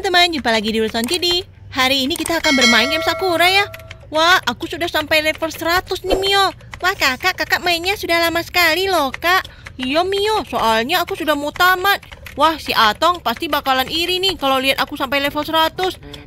teman-teman, jumpa lagi di Wilson Kidi. Hari ini kita akan bermain game Sakura ya. Wah, aku sudah sampai level 100 nih Mio. Wah kakak, kakak mainnya sudah lama sekali loh kak. Iya Mio, soalnya aku sudah mau tamat. Wah, si Atong pasti bakalan iri nih kalau lihat aku sampai level 100.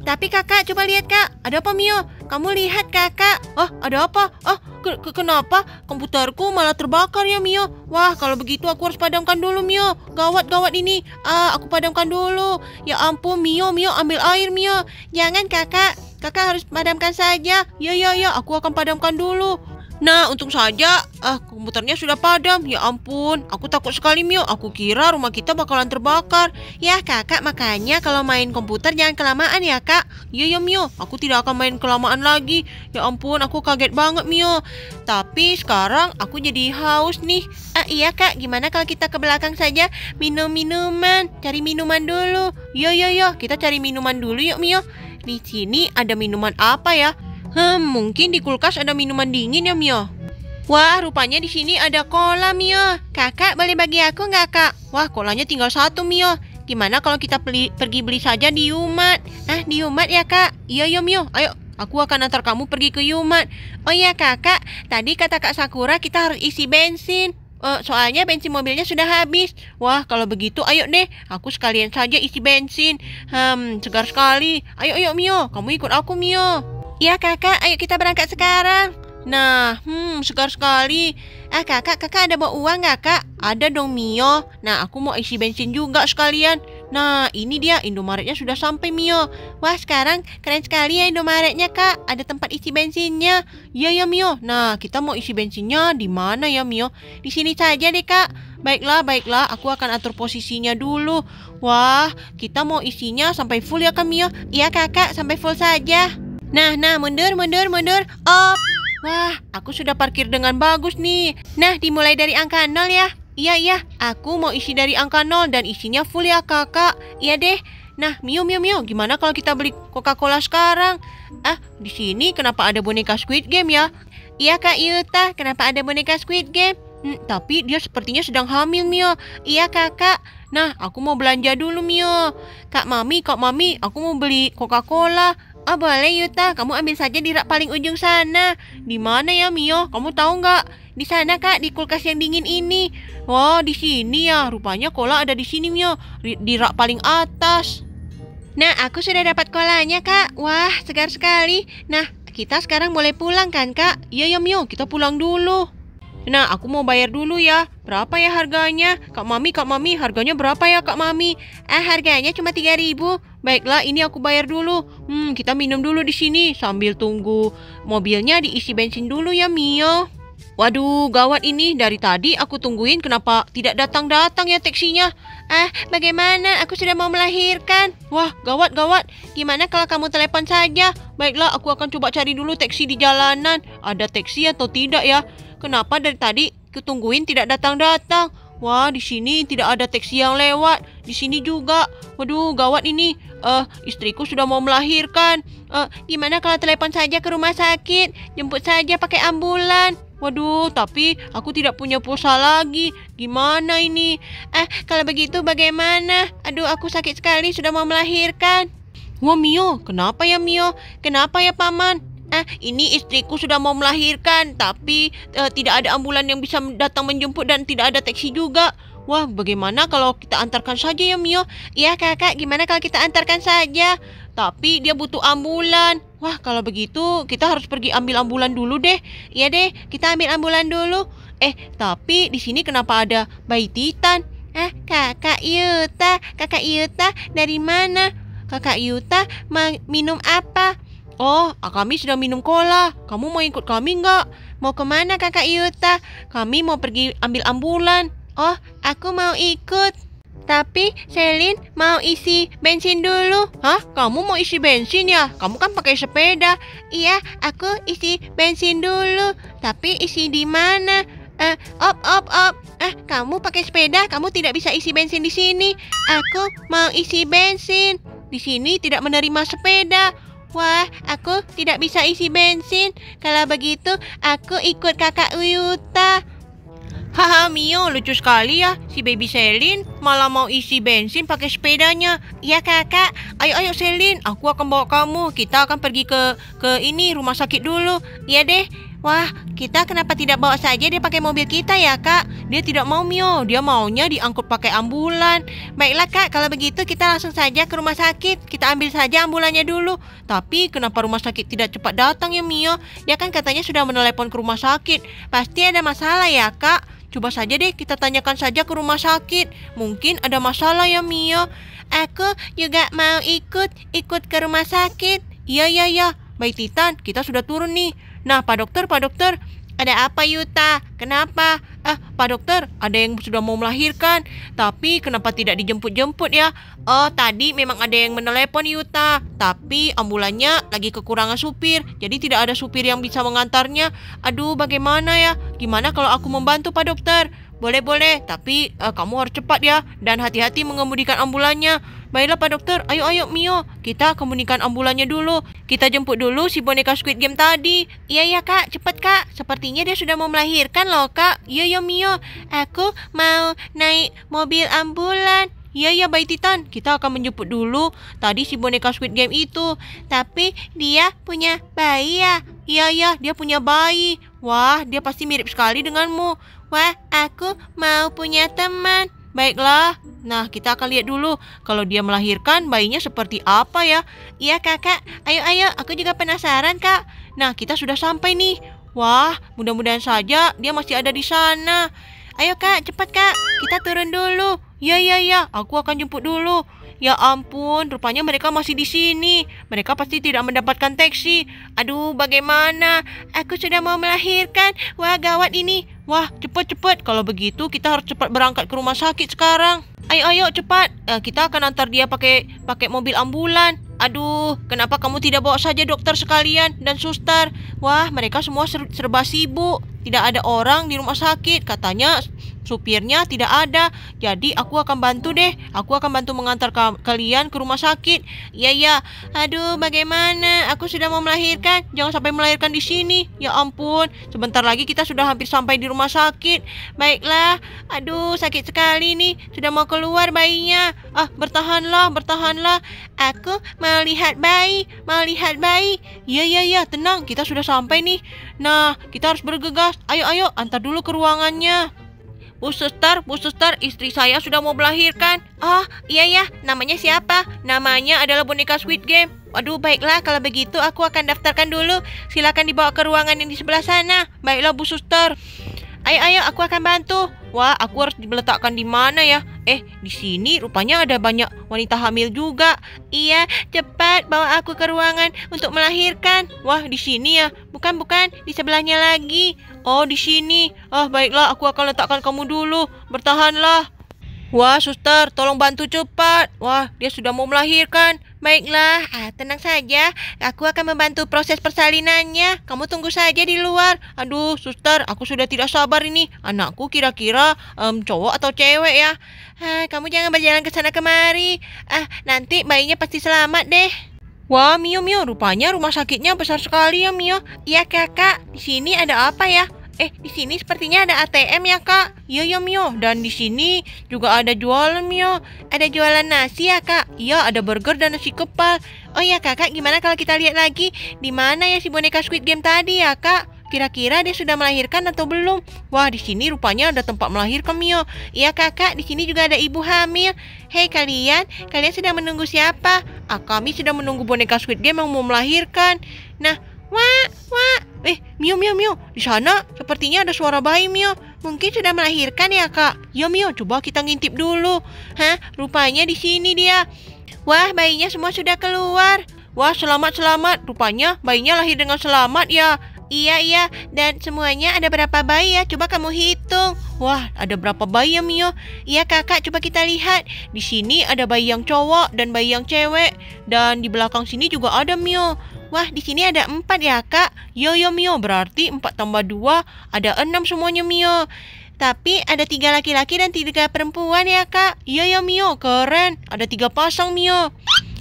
Tapi kakak, coba lihat kak. Ada apa Mio? Kamu lihat kakak. Oh, ada apa? Oh, ke ke kenapa? Komputerku malah terbakar ya Mio. Wah, kalau begitu aku harus padamkan dulu Mio. Gawat, gawat ini. Ah, aku padamkan dulu. Ya ampun Mio, Mio ambil air Mio. Jangan kakak. Kakak harus padamkan saja. Ya, ya, ya. Aku akan padamkan dulu. Nah, untung saja ah komputernya sudah padam. Ya ampun, aku takut sekali Mio. Aku kira rumah kita bakalan terbakar. Ya kakak, makanya kalau main komputer jangan kelamaan ya kak. Iya ya Mio, aku tidak akan main kelamaan lagi. Ya ampun, aku kaget banget Mio. Tapi sekarang aku jadi haus nih. Ah iya kak, gimana kalau kita ke belakang saja minum minuman, cari minuman dulu. Yo yo yo, kita cari minuman dulu yuk Mio. Di sini ada minuman apa ya? Hmm, mungkin di kulkas ada minuman dingin ya, Mio? Wah, rupanya di sini ada cola, Mio. Kakak, boleh bagi aku nggak, Kak? Wah, kolanya tinggal satu, Mio. Gimana kalau kita beli, pergi beli saja di Yumat? Ah, di Yumat ya, Kak? Iya, iya, Mio. Ayo, Aku akan antar kamu pergi ke Yumat. Oh iya kakak, tadi kata Kak Sakura kita harus isi bensin. Uh, soalnya bensin mobilnya sudah habis. Wah, kalau begitu ayo deh, aku sekalian saja isi bensin. Hmm, segar sekali. Ayo, ayo Mio, kamu ikut aku Mio. Iya kakak, ayo kita berangkat sekarang. Nah, hmm, segar sekali. Ah kakak, kakak ada bawa uang nggak kak? Ada dong Mio. Nah, aku mau isi bensin juga sekalian. Nah, ini dia Indomaretnya sudah sampai Mio. Wah, sekarang keren sekali ya Indomaretnya kak. Ada tempat isi bensinnya. Iya ya Mio. Nah, kita mau isi bensinnya di mana ya Mio? Di sini saja deh kak. Baiklah, baiklah, aku akan atur posisinya dulu. Wah, kita mau isinya sampai full ya, Kak Mio? Iya, Kakak, sampai full saja. Nah, nah, mundur, mundur, mundur. Op. Oh, wah, aku sudah parkir dengan bagus nih. Nah, dimulai dari angka 0 ya. Iya, iya. Aku mau isi dari angka 0 dan isinya full ya, kakak. Iya deh. Nah, Mio, Mio, Mio, gimana kalau kita beli Coca-Cola sekarang? Ah, di sini kenapa ada boneka Squid Game ya? Iya, Kak Yuta, kenapa ada boneka Squid Game? Hmm, tapi dia sepertinya sedang hamil, Mio. Iya, kakak. Nah, aku mau belanja dulu, Mio. Kak Mami, Kak Mami, aku mau beli Coca-Cola. Oh boleh Yuta, kamu ambil saja di rak paling ujung sana. Di mana ya Mio? Kamu tahu nggak? Di sana kak, di kulkas yang dingin ini. Wah, oh, di sini ya. Rupanya kola ada di sini Mio, di rak paling atas. Nah, aku sudah dapat kolanya kak. Wah, segar sekali. Nah, kita sekarang boleh pulang kan kak? Iya ya Mio, kita pulang dulu. Nah, aku mau bayar dulu ya. Berapa ya harganya? Kak Mami, Kak Mami, harganya berapa ya Kak Mami? Eh, harganya cuma 3000 Baiklah, ini aku bayar dulu. Hmm, kita minum dulu di sini sambil tunggu mobilnya diisi bensin dulu ya, Mio. Waduh, gawat ini. Dari tadi aku tungguin kenapa tidak datang-datang ya teksinya. Eh, bagaimana? Aku sudah mau melahirkan. Wah, gawat, gawat. Gimana kalau kamu telepon saja? Baiklah, aku akan coba cari dulu teksi di jalanan. Ada taksi atau tidak ya? Kenapa dari tadi ketungguin tidak datang-datang? Wah, di sini tidak ada taksi yang lewat. Di sini juga. Waduh, gawat ini. Eh, uh, istriku sudah mau melahirkan. Eh, uh, gimana kalau telepon saja ke rumah sakit? Jemput saja pakai ambulan. Waduh, tapi aku tidak punya pulsa lagi. Gimana ini? Eh, kalau begitu bagaimana? Aduh, aku sakit sekali sudah mau melahirkan. Wah, Mio, kenapa ya Mio? Kenapa ya Paman? eh ini istriku sudah mau melahirkan tapi eh, tidak ada ambulan yang bisa datang menjemput dan tidak ada taksi juga. Wah, bagaimana kalau kita antarkan saja ya Mio? Iya kakak, gimana kalau kita antarkan saja? Tapi dia butuh ambulan. Wah, kalau begitu kita harus pergi ambil ambulan dulu deh. Iya deh, kita ambil ambulan dulu. Eh, tapi di sini kenapa ada bayi Titan? Ah, kakak Yuta, kakak Yuta dari mana? Kakak Yuta minum apa? Oh, kami sudah minum cola. Kamu mau ikut kami nggak? Mau kemana kakak Yuta? Kami mau pergi ambil ambulan. Oh, aku mau ikut. Tapi Selin mau isi bensin dulu. Hah? Kamu mau isi bensin ya? Kamu kan pakai sepeda. Iya, aku isi bensin dulu. Tapi isi di mana? Eh, uh, op, op, op. Eh, kamu pakai sepeda, kamu tidak bisa isi bensin di sini. Aku mau isi bensin. Di sini tidak menerima sepeda. Wah, aku tidak bisa isi bensin. Kalau begitu, aku ikut kakak Uyuta. Haha, Mio, lucu sekali ya si baby Celine malah mau isi bensin pakai sepedanya. Ya kakak, ayo ayo Selin, aku akan bawa kamu. Kita akan pergi ke ke ini rumah sakit dulu. Iya deh. Wah, kita kenapa tidak bawa saja dia pakai mobil kita ya kak? Dia tidak mau Mio, dia maunya diangkut pakai ambulan. Baiklah kak, kalau begitu kita langsung saja ke rumah sakit. Kita ambil saja ambulannya dulu. Tapi kenapa rumah sakit tidak cepat datang ya Mio? Ya kan katanya sudah menelepon ke rumah sakit. Pasti ada masalah ya kak. Coba saja deh kita tanyakan saja ke rumah sakit. Mungkin ada masalah ya Mio. Aku juga mau ikut, ikut ke rumah sakit. Iya, iya, iya. Baik Titan, kita sudah turun nih. Nah, Pak Dokter, Pak Dokter, ada apa Yuta? Kenapa? Eh, Pak Dokter, ada yang sudah mau melahirkan, tapi kenapa tidak dijemput-jemput ya? Oh, tadi memang ada yang menelepon Yuta, tapi ambulannya lagi kekurangan supir, jadi tidak ada supir yang bisa mengantarnya. Aduh, bagaimana ya? Gimana kalau aku membantu Pak Dokter? Boleh-boleh, tapi uh, kamu harus cepat ya dan hati-hati mengemudikan ambulannya. Baiklah Pak Dokter, ayo ayo Mio, kita kemudikan ambulannya dulu. Kita jemput dulu si boneka Squid Game tadi. Iya iya, Kak, cepat Kak. Sepertinya dia sudah mau melahirkan loh Kak. Iya iya, Mio, aku mau naik mobil ambulan. Iya ya Bayi Titan, kita akan menjemput dulu tadi si boneka Squid Game itu. Tapi dia punya bayi ya. Iya ya, dia punya bayi. Wah, dia pasti mirip sekali denganmu. Wah, aku mau punya teman. Baiklah. Nah, kita akan lihat dulu kalau dia melahirkan bayinya seperti apa ya. Iya, Kakak. Ayo, ayo. Aku juga penasaran, Kak. Nah, kita sudah sampai nih. Wah, mudah-mudahan saja dia masih ada di sana. Ayo, Kak. Cepat, Kak. Kita turun dulu. Ya, ya, ya. Aku akan jemput dulu. Ya ampun, rupanya mereka masih di sini. Mereka pasti tidak mendapatkan taksi. Aduh, bagaimana? Aku sudah mau melahirkan. Wah, gawat ini. Wah, cepat-cepat. Kalau begitu, kita harus cepat berangkat ke rumah sakit sekarang. Ayo, ayo, cepat. Eh, kita akan antar dia pakai pakai mobil ambulan. Aduh, kenapa kamu tidak bawa saja dokter sekalian dan suster? Wah, mereka semua serba sibuk. Tidak ada orang di rumah sakit. Katanya supirnya tidak ada. Jadi aku akan bantu deh. Aku akan bantu mengantar ka kalian ke rumah sakit. Iya iya. Aduh, bagaimana? Aku sudah mau melahirkan. Jangan sampai melahirkan di sini. Ya ampun. Sebentar lagi kita sudah hampir sampai di rumah sakit. Baiklah. Aduh, sakit sekali nih. Sudah mau keluar bayinya. Ah, bertahanlah, bertahanlah. Aku mau lihat bayi, mau lihat bayi. Iya iya iya, tenang. Kita sudah sampai nih. Nah, kita harus bergegas. Ayo ayo, antar dulu ke ruangannya. Bu suster, bu suster, istri saya sudah mau melahirkan. Oh, iya ya, namanya siapa? Namanya adalah boneka Squid Game. Waduh, baiklah kalau begitu aku akan daftarkan dulu. Silakan dibawa ke ruangan yang di sebelah sana. Baiklah, Bu Suster. Ayo, ayo, aku akan bantu. Wah, aku harus diletakkan di mana ya? Eh, di sini rupanya ada banyak wanita hamil juga. Iya, cepat bawa aku ke ruangan untuk melahirkan. Wah, di sini ya. Bukan, bukan, di sebelahnya lagi. Oh, di sini. Oh, baiklah, aku akan letakkan kamu dulu. Bertahanlah. Wah, suster, tolong bantu cepat. Wah, dia sudah mau melahirkan. Baiklah, ah, tenang saja. Aku akan membantu proses persalinannya. Kamu tunggu saja di luar. Aduh, suster, aku sudah tidak sabar ini. Anakku kira-kira um, cowok atau cewek ya. Ah, kamu jangan berjalan ke sana kemari. Ah, nanti bayinya pasti selamat deh. Wah, Mio, Mio, rupanya rumah sakitnya besar sekali ya, Mio. Iya, kakak. Di sini ada apa ya? Eh, di sini sepertinya ada ATM ya, Kak. Iya, iya, Mio. Dan di sini juga ada jualan, Mio. Ada jualan nasi ya, Kak. Iya, ada burger dan nasi kepal. Oh ya, Kakak, gimana kalau kita lihat lagi di mana ya si boneka Squid Game tadi ya, Kak? Kira-kira dia sudah melahirkan atau belum? Wah, di sini rupanya ada tempat melahirkan, Mio. Iya, Kakak, di sini juga ada ibu hamil. Hei kalian, kalian sedang menunggu siapa? Ah, kami sedang menunggu boneka Squid Game yang mau melahirkan. Nah, Wah, wah. Eh, Mio, Mio, Mio. Di sana sepertinya ada suara bayi, Mio. Mungkin sudah melahirkan ya, Kak. Yo, iya, Mio, coba kita ngintip dulu. Hah, rupanya di sini dia. Wah, bayinya semua sudah keluar. Wah, selamat-selamat. Rupanya bayinya lahir dengan selamat ya. Iya, iya. Dan semuanya ada berapa bayi ya? Coba kamu hitung. Wah, ada berapa bayi ya, Mio? Iya, kakak. Coba kita lihat. Di sini ada bayi yang cowok dan bayi yang cewek. Dan di belakang sini juga ada, Mio. Wah, di sini ada empat ya, Kak. Yoyo Mio. Berarti empat tambah dua ada enam semuanya, Mio. Tapi ada tiga laki-laki dan tiga perempuan ya, Kak. Yoyo Mio. Keren. Ada tiga pasang, Mio.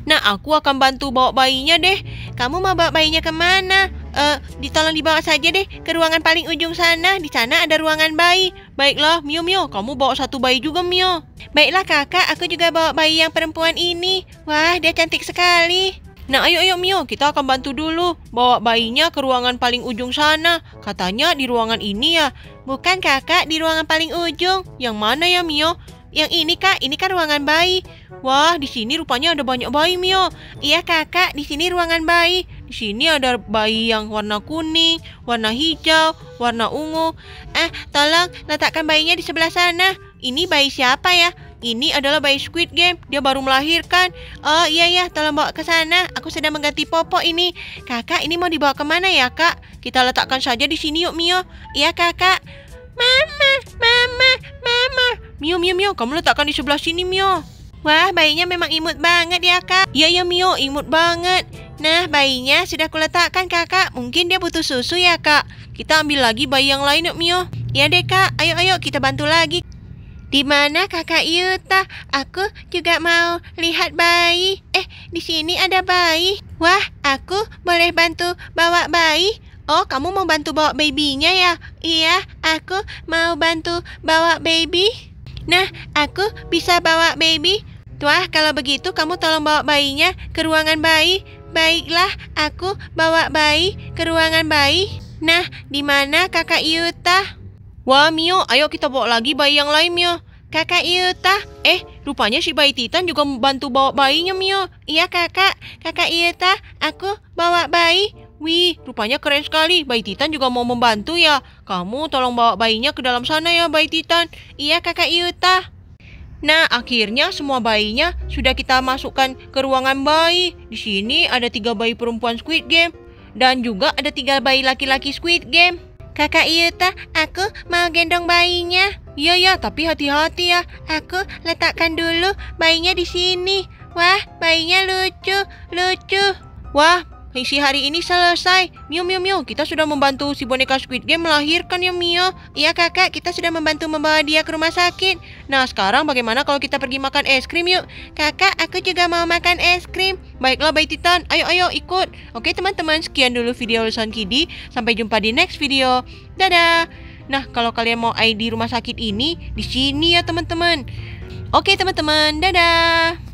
Nah, aku akan bantu bawa bayinya deh. Kamu mau bawa bayinya kemana? Eh, uh, ditolong dibawa saja deh ke ruangan paling ujung sana. Di sana ada ruangan bayi. Baiklah, Mio Mio, kamu bawa satu bayi juga Mio. Baiklah kakak, aku juga bawa bayi yang perempuan ini. Wah, dia cantik sekali. Nah ayo ayo Mio, kita akan bantu dulu. Bawa bayinya ke ruangan paling ujung sana. Katanya di ruangan ini ya. Bukan kakak, di ruangan paling ujung. Yang mana ya Mio? Yang ini kak, ini kan ruangan bayi. Wah, di sini rupanya ada banyak bayi Mio. Iya kakak, di sini ruangan bayi. Di sini ada bayi yang warna kuning, warna hijau, warna ungu. Eh, tolong letakkan bayinya di sebelah sana. Ini bayi siapa ya? Ini adalah bayi Squid Game. Dia baru melahirkan. Oh iya ya, tolong bawa ke sana. Aku sedang mengganti popok ini. Kakak, ini mau dibawa kemana ya kak? Kita letakkan saja di sini yuk Mio. Iya kakak. Mama, mama, mama. Mio, Mio, Mio, kamu letakkan di sebelah sini Mio. Wah, bayinya memang imut banget ya kak. Iya ya Mio, imut banget. Nah, bayinya sudah kuletakkan kakak. Mungkin dia butuh susu ya kak. Kita ambil lagi bayi yang lain yuk Mio. Ya deh kak, ayo ayo kita bantu lagi. Di mana kakak Yuta? Aku juga mau lihat bayi. Eh, di sini ada bayi. Wah, aku boleh bantu bawa bayi? Oh, kamu mau bantu bawa babynya ya? Iya, aku mau bantu bawa baby. Nah, aku bisa bawa baby. Wah, kalau begitu kamu tolong bawa bayinya ke ruangan bayi. Baiklah, aku bawa bayi ke ruangan bayi. Nah, di mana kakak Yuta? Wah, Mio, ayo kita bawa lagi bayi yang lain, Mio. Kakak iya tah? Eh, rupanya si bayi Titan juga membantu bawa bayinya, Mio. Iya, kakak. Kakak iya tah? Aku bawa bayi. Wih, rupanya keren sekali. Bayi Titan juga mau membantu ya. Kamu tolong bawa bayinya ke dalam sana ya, bayi Titan. Iya, kakak Iuta. Iya, nah, akhirnya semua bayinya sudah kita masukkan ke ruangan bayi. Di sini ada tiga bayi perempuan Squid Game. Dan juga ada tiga bayi laki-laki Squid Game. Kakak Yuta, aku mau gendong bayinya. Iya ya, tapi hati-hati ya. Aku letakkan dulu bayinya di sini. Wah, bayinya lucu, lucu. Wah, Misi hari ini selesai. Miu Miu Miu, kita sudah membantu si boneka Squid Game melahirkan ya Mio. Iya kakak, kita sudah membantu membawa dia ke rumah sakit. Nah sekarang bagaimana kalau kita pergi makan es krim yuk? Kakak, aku juga mau makan es krim. Baiklah Bayi Titan, ayo ayo ikut. Oke teman-teman, sekian dulu video Lusan Kidi. Sampai jumpa di next video. Dadah. Nah kalau kalian mau ID rumah sakit ini, di sini ya teman-teman. Oke teman-teman, dadah.